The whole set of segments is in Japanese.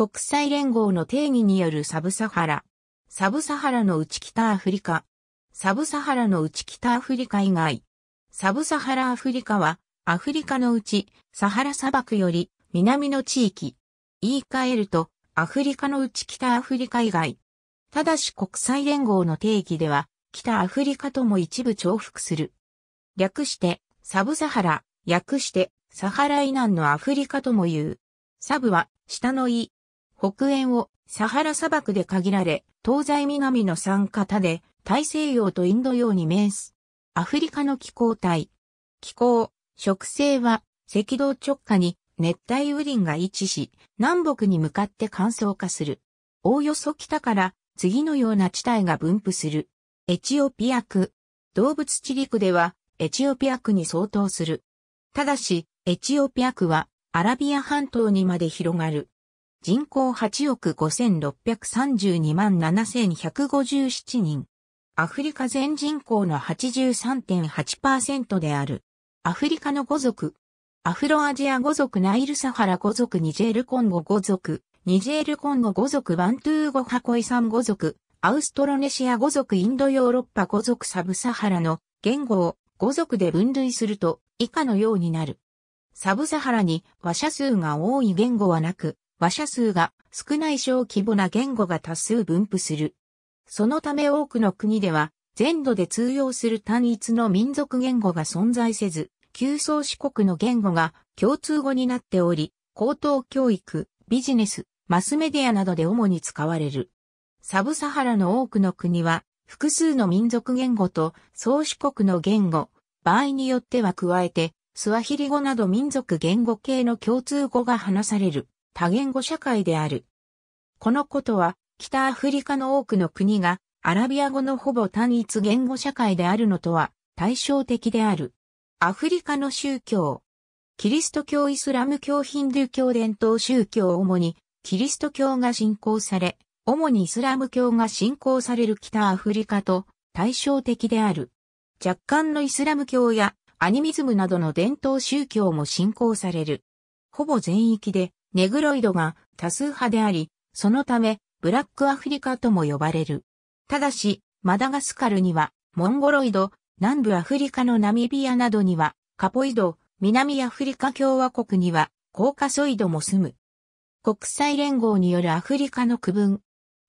国際連合の定義によるサブサハラ。サブサハラの内北アフリカ。サブサハラの内北アフリカ以外。サブサハラアフリカは、アフリカのうち、サハラ砂漠より南の地域。言い換えると、アフリカのうち北アフリカ以外。ただし国際連合の定義では、北アフリカとも一部重複する。略して、サブサハラ、略して、サハラ以南のアフリカとも言う。サブは、下の位、北縁をサハラ砂漠で限られ、東西南の三方で大西洋とインド洋に面す。アフリカの気候帯。気候、植生は赤道直下に熱帯雨林が位置し、南北に向かって乾燥化する。おおよそ北から次のような地帯が分布する。エチオピア区。動物地理区ではエチオピア区に相当する。ただし、エチオピア区はアラビア半島にまで広がる。人口8億5632万7157人。アフリカ全人口の83.8%である。アフリカの語族。アフロアジア語族ナイルサハラ語族ニジェールコンゴ語族。ニジェールコンゴ語族バントゥーゴハコイサン語族。アウストロネシア語族インドヨーロッパ語族サブサハラの言語を語族で分類すると以下のようになる。サブサハラに話者数が多い言語はなく、話者数が少ない小規模な言語が多数分布する。そのため多くの国では全土で通用する単一の民族言語が存在せず、旧宗四国の言語が共通語になっており、高等教育、ビジネス、マスメディアなどで主に使われる。サブサハラの多くの国は、複数の民族言語と宗主国の言語、場合によっては加えて、スワヒリ語など民族言語系の共通語が話される。多言語社会である。このことは、北アフリカの多くの国が、アラビア語のほぼ単一言語社会であるのとは対照的である。アフリカの宗教。キリスト教イスラム教ヒンドゥー教伝統宗教主に、キリスト教が信仰され、主にイスラム教が信仰される北アフリカと対照的である。若干のイスラム教やアニミズムなどの伝統宗教も信仰される。ほぼ全域でネグロイドが多数派であり、そのため、ブラックアフリカとも呼ばれる。ただし、マダガスカルには、モンゴロイド、南部アフリカのナミビアなどには、カポイド、南アフリカ共和国には、コーカソイドも住む。国際連合によるアフリカの区分。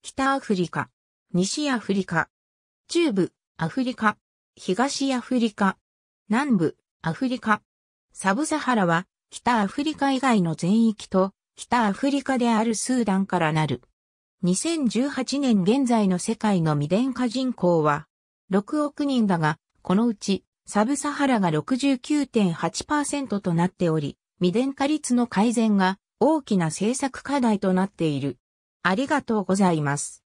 北アフリカ、西アフリカ、中部、アフリカ、東アフリカ、南部、アフリカ。サブサハラは北アフリカ以外の全域と、北アフリカであるスーダンからなる。2018年現在の世界の未電化人口は、6億人だが、このうち、サブサハラが69.8%となっており、未電化率の改善が大きな政策課題となっている。ありがとうございます。